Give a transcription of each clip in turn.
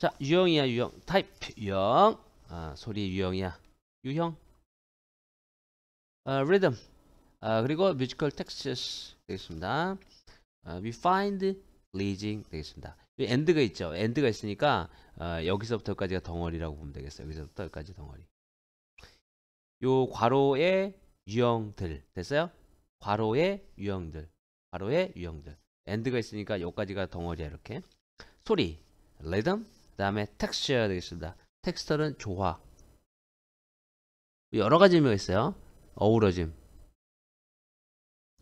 자 유형이야 유형 타입 유형 아 소리 유형이야 유형 아, 리듬 아, 그리고 뮤지컬 텍스스 되겠습니다 아, we find pleasing 되겠습니다 여 엔드가 있죠 엔드가 있으니까 아, 여기서부터까지가 여기 덩어리라고 보면 되겠어요 여기서부터 여기까지 덩어리 요 괄호의 유형들 됐어요 괄호의 유형들 괄호의 유형들 엔드가 있으니까 여기까지가 덩어리야 이렇게 소리 리듬 다음에 텍스처 되겠습니다. 텍스처는 조화. 여러 가지 의미가 있어요. 어우러짐.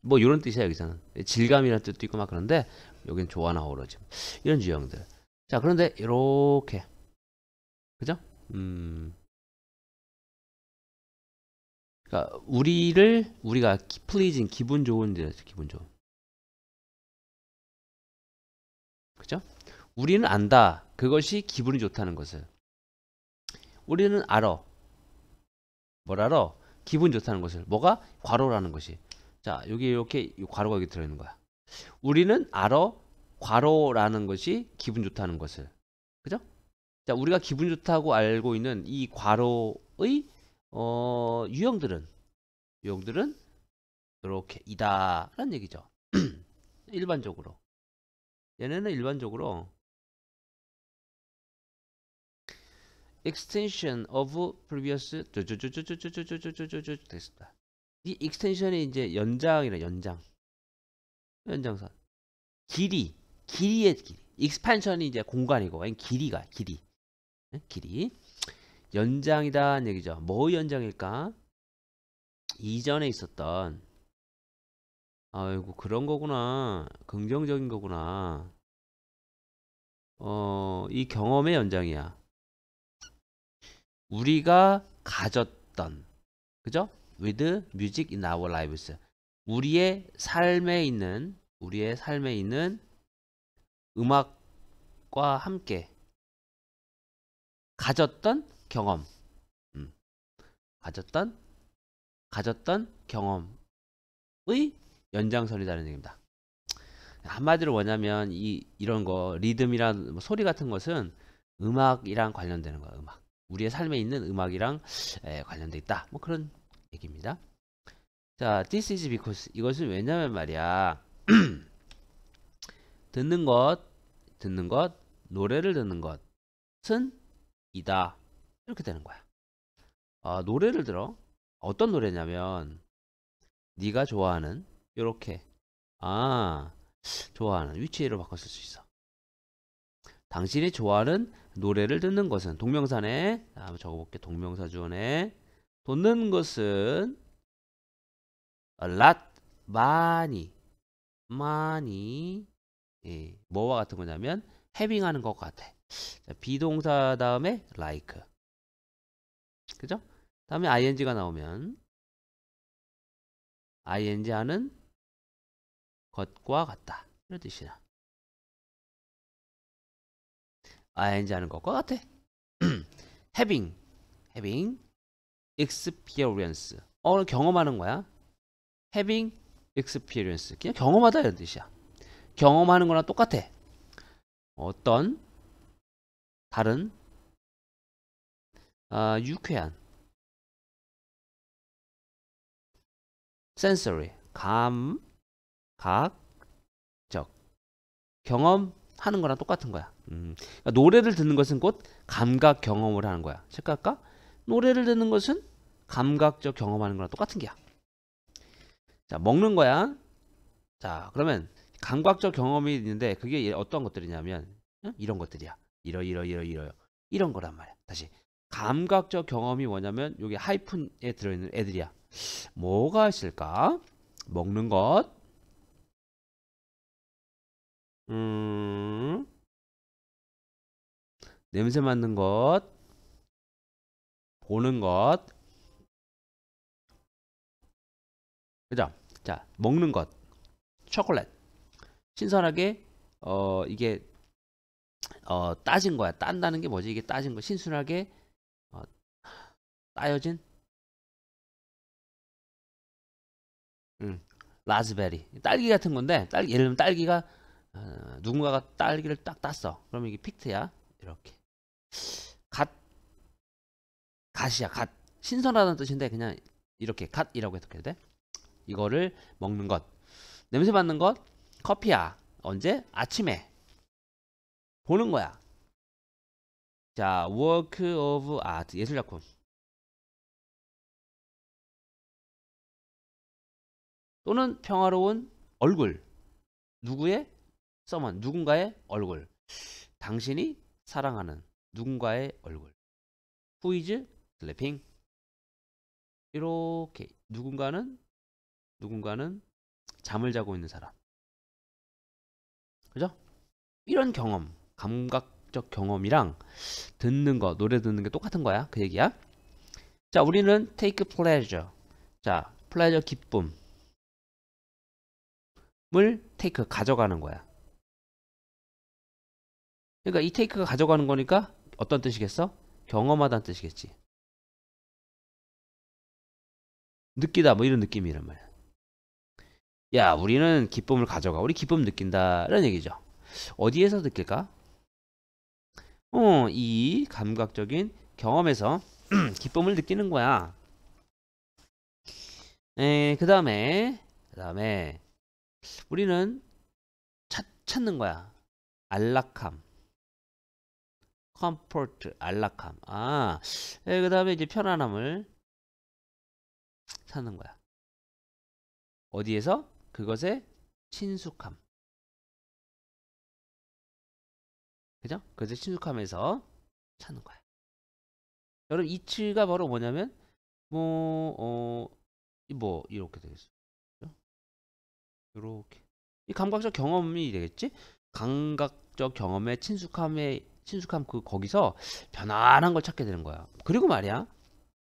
뭐 이런 뜻이야 여기서는 질감이라는 뜻도 있고 막 그런데 여기는 조화나 어우러짐 이런 유형들 자 그런데 이렇게 그죠? 음 그러니까 우리를 우리가 플리징 기분 좋은 데서 기분 좋은 우리는 안다. 그것이 기분이 좋다는 것을. 우리는 알아. 뭘 알아? 기분 좋다는 것을. 뭐가? 과로라는 것이. 자, 여기 이렇게 과로가 여기 들어있는 거야. 우리는 알아. 과로라는 것이 기분 좋다는 것을. 그죠? 자, 우리가 기분 좋다고 알고 있는 이과로의 어, 유형들은 유형들은 이렇게 이다라는 얘기죠. 일반적으로 얘네는 일반적으로 extension of previous 저저저저저저저저저저저 됐습니다. 이 extension이 이제 연장이라 연장 연장선 길이 길이의 길이 expansion이 이제 공간이고 아니 길이가 길이 네, 길이 연장이다 얘기죠. 뭐 연장일까? 이전에 있었던 아이고 그런 거구나 긍정적인 거구나 어이 경험의 연장이야 우리가 가졌던 그죠? with music in our lives 우리의 삶에 있는 우리의 삶에 있는 음악과 함께 가졌던 경험 음. 가졌던 가졌던 경험의 연장선이라는 얘기입니다. 한마디로 뭐냐면 이 이런 거 리듬이란 뭐 소리 같은 것은 음악이랑 관련되는 거야 음악 우리의 삶에 있는 음악이랑 관련돼 있다. 뭐 그런 얘기입니다. 자, this is because 이것은 왜냐면 말이야. 듣는 것, 듣는 것, 노래를 듣는 것은 이다. 이렇게 되는 거야. 아, 노래를 들어. 어떤 노래냐면 네가 좋아하는 이렇게 아 좋아하는 위치로 바꿨을 수 있어. 당신이 좋아하는 노래를 듣는 것은 동명사네. 아, 한번 적어볼게. 동명사 주원에 돕는 것은 a lot 많이 많이 예, 뭐와 같은 거냐면 having 하는 것 같아. 자, 비동사 다음에 like. 그죠? 다음에 ing가 나오면 ing 하는 것과 같다. 이런 뜻이야. ing 하는 것과 같아. having, having experience. 어, 경험하는 거야. having experience. 그냥 경험하다 이런 뜻이야. 경험하는 거랑 똑같아. 어떤 다른 아, 유쾌한 sensory 감각적 경험하는 거랑 똑같은 거야. 음. 그러니까 노래를 듣는 것은 곧 감각 경험을 하는 거야. 색깔까? 노래를 듣는 것은 감각적 경험하는 거랑 똑같은 게야. 자, 먹는 거야. 자, 그러면 감각적 경험이 있는데 그게 어떤 것들이냐면 응? 이런 것들이야. 이러 이러 이러 이러 이런 거란 말이야. 다시 감각적 경험이 뭐냐면 여기 하이픈에 들어있는 애들이야. 뭐가 있을까? 먹는 것. 음. 냄새 맡는 것, 보는 것, 그죠? 자, 먹는 것, 초콜릿. 신선하게 어 이게 어 따진 거야. 딴다는 게 뭐지? 이게 따진 거. 신선하게 어, 따여진. 음, 라즈베리. 딸기 같은 건데, 딸기 예를 들면 딸기가 어, 누군가가 딸기를 딱 땄어. 그러면 이게 픽트야. 이렇게. 갓 갓이야 갓 신선하다는 뜻인데 그냥 이렇게 갓이라고 해석해도 돼 이거를 먹는 것 냄새 맡는 것 커피야 언제 아침에 보는 거야 자 work of art 예술 작품 또는 평화로운 얼굴 누구의 써먼 누군가의 얼굴 당신이 사랑하는 누군가의 얼굴. Who is sleeping? 이렇게 누군가는 누군가는 잠을 자고 있는 사람. 그죠? 이런 경험, 감각적 경험이랑 듣는 거, 노래 듣는 게 똑같은 거야. 그 얘기야. 자, 우리는 take pleasure. 자, pleasure 기쁨을 테이크 가져가는 거야. 그러니까 이테이크가 가져가는 거니까 어떤 뜻이겠어? 경험하다는 뜻이겠지. 느끼다 뭐 이런 느낌이란 말이야. 야 우리는 기쁨을 가져가. 우리 기쁨 느낀다. 라는 얘기죠. 어디에서 느낄까? 어, 이 감각적인 경험에서 기쁨을 느끼는 거야. 그 다음에, 그 다음에, 우리는 찾는 거야. 안락함. 컴포트 안락함 아그 예, 다음에 이제 편안함을 찾는 거야 어디에서 그것의 친숙함 그죠? 그것의 친숙함에서 찾는 거야 여러분 이치가 바로 뭐냐면 뭐어뭐 어, 뭐, 이렇게 되겠어 이렇게 이 감각적 경험이 되겠지 감각적 경험의 친숙함에 친숙함 그 거기서 편안한 걸 찾게 되는 거야. 그리고 말이야.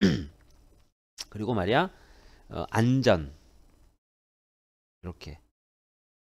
그리고 말이야. 어, 안전. 이렇게.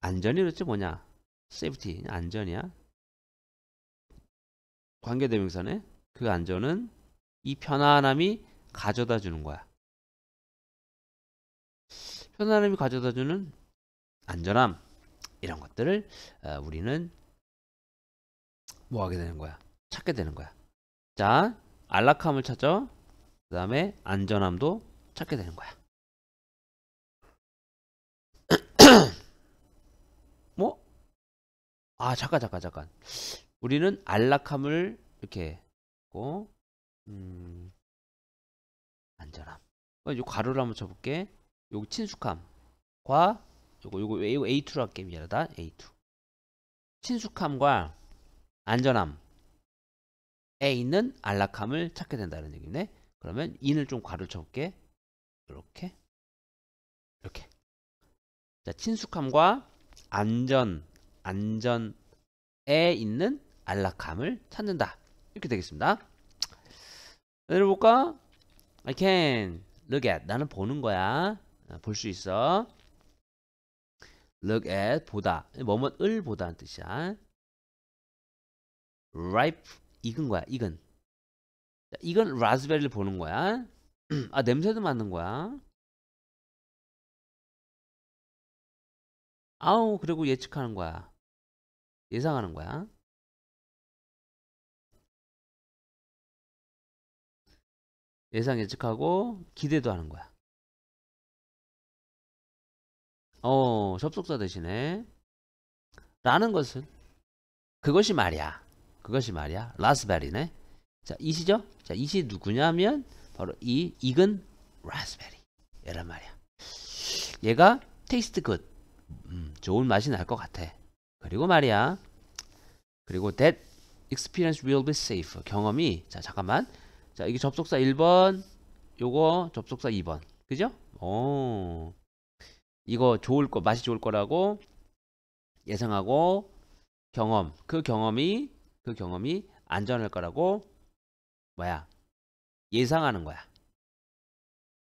안전이 그렇지 뭐냐? 세이프티 안전이야. 관계대명사네. 그 안전은 이 편안함이 가져다 주는 거야. 편안함이 가져다 주는 안전함 이런 것들을 어, 우리는 뭐 하게 되는 거야? 찾게 되는 거야. 자, 안락함을 찾죠. 그 다음에 안전함도 찾게 되는 거야. 뭐? 아, 잠깐, 잠깐, 잠깐. 우리는 안락함을 이렇게 했고, 음, 안전함. 어, 요 가로를 한번 쳐볼게. 여기 친숙함과 요거 요거 A2로 할게 미안라다 A2 친숙함과 안전함에 있는 안락함을 찾게 된다는 얘기네. 그러면 인을 좀 괄호 쳐볼게. 이렇게 이렇게 자, 친숙함과 안전 안전에 있는 안락함을 찾는다. 이렇게 되겠습니다. 내려볼까? I can look at 나는 보는 거야. 아, 볼수 있어. look at 보다 뭐뭐을 보다는 뜻이야. ripe 익은 거야 익은 자, 이건 라즈베리를 보는 거야 아 냄새도 맞는 거야 아우 그리고 예측하는 거야 예상하는 거야 예상 예측하고 기대도 하는 거야 어 접속사 대신에 라는 것은 그것이 말이야 그것이 말이야 라스베리네. 자 이시죠? 자 이시 누구냐면 바로 이 익은 라스베리 이란 말이야. 얘가 테이스트 굿 음, 좋은 맛이 날 것 같아. 그리고 말이야 그리고 that experience will be safe 경험이 자 잠깐만 자 이게 접속사 1번 요거 접속사 2번 그죠? 오 이거 좋을 거 맛이 좋을 거라고 예상하고 경험 그 경험이 그 경험이 안전할 거라고 뭐야 예상하는 거야.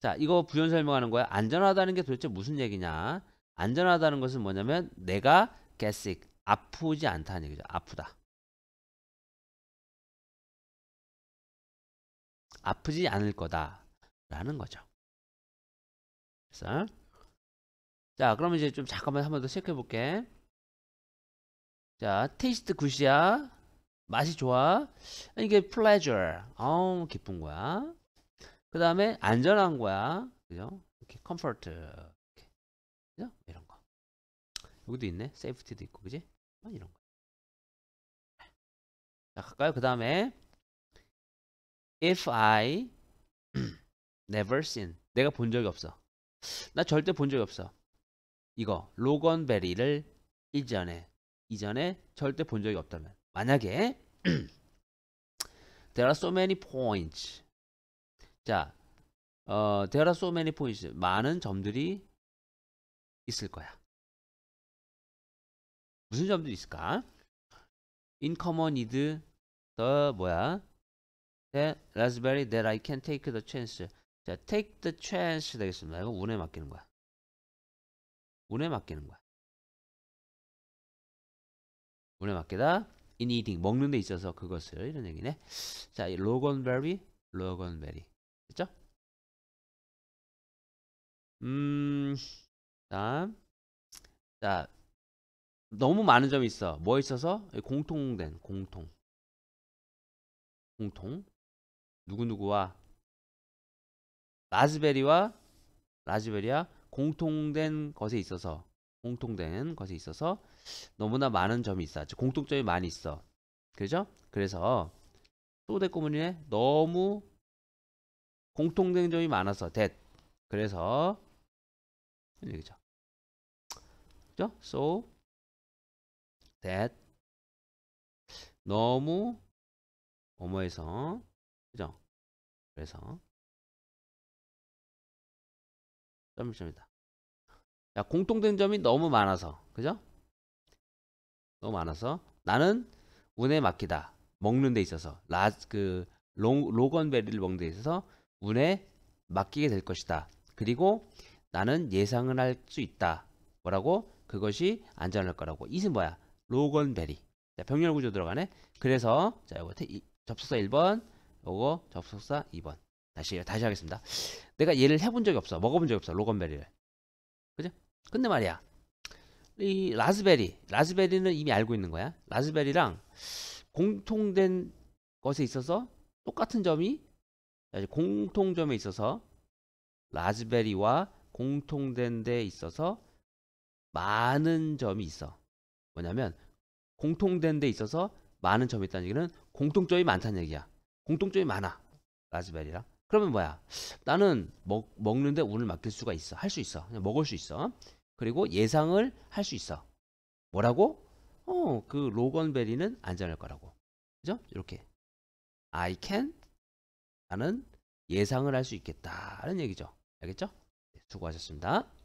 자 이거 부연 설명하는 거야. 안전하다는 게 도대체 무슨 얘기냐? 안전하다는 것은 뭐냐면 내가 get 아프지 않다는 얘기죠. 아프다. 아프지 않을 거다라는 거죠. 그래서 자 그러면 이제 좀 잠깐만 한번 더 체크해 볼게. 자 테이스트 굿이야. 맛이 좋아. 이게 pleasure. 어, 기쁜 거야. 그 다음에 안전한 거야. 그죠? 이렇게 comfort. 이렇게. 그죠? 이런 거. 여기도 있네. safety도 있고, 그지? 어, 이런 거. 자, 갈까요? 그 다음에 if I never seen. 내가 본 적이 없어. 나 절대 본 적이 없어. 이거 로건 베리를 이전에 이전에 절대 본 적이 없다면 만약에 there are so many points 자 어, there are so many points 많은 점들이 있을 거야 무슨 점들이 있을까 in common need the 뭐야 that raspberry that I can take the chance 자 take the chance 되겠습니다 이거 운에 맡기는 거야 운에 맡기는 거야 운에 맡기다 in eating 먹는 데 있어서 그것을 이런 얘기네. 자, 이 로건베리, 로건베리. 됐죠? 음. 다음. 자. 너무 많은 점이 있어. 뭐 있어서? 공통된 공통. 공통. 누구누구와 라즈베리와 라즈베리와 공통된 것에 있어서 공통된 것에 있어서 너무나 많은 점이 있어. 즉 공통점이 많이 있어. 그죠? 그래서 또됐 고문에 너무 공통된 점이 많아서 됐. 그래서 얘기죠. 그죠? so that 너무 어머해서 그죠? 그래서 점점이다. 자, 공통된 점이 너무 많아서. 그죠? 너무 많아서. 나는 운에 맡기다. 먹는 데 있어서. 라, 그, 로건베리를 먹는 데 있어서 운에 맡기게 될 것이다. 그리고 나는 예상을 할 수 있다. 뭐라고? 그것이 안전할 거라고. 이은 뭐야? 로건베리. 자, 병렬 구조 들어가네. 그래서, 자, 요거 접속사 1번, 요거 접속사 2번. 다시, 다시 하겠습니다. 내가 얘를 해본 적이 없어. 먹어본 적이 없어. 로건베리를. 그죠? 근데 말이야. 이 라즈베리, 라즈베리는 이미 알고 있는 거야. 라즈베리랑 공통된 것에 있어서 똑같은 점이 공통점에 있어서 라즈베리와 공통된 데 있어서 많은 점이 있어. 뭐냐면 공통된 데 있어서 많은 점이 있다는 얘기는 공통점이 많다는 얘기야. 공통점이 많아. 라즈베리랑. 그러면 뭐야? 나는 먹, 먹는데 운을 맡길 수가 있어. 할 수 있어. 먹을 수 있어. 그리고 예상을 할 수 있어. 뭐라고? 어, 그 로건 베리는 안전할 거라고. 그죠? 이렇게. I can. 나는 예상을 할 수 있겠다라는 얘기죠. 알겠죠? 네, 수고하셨습니다.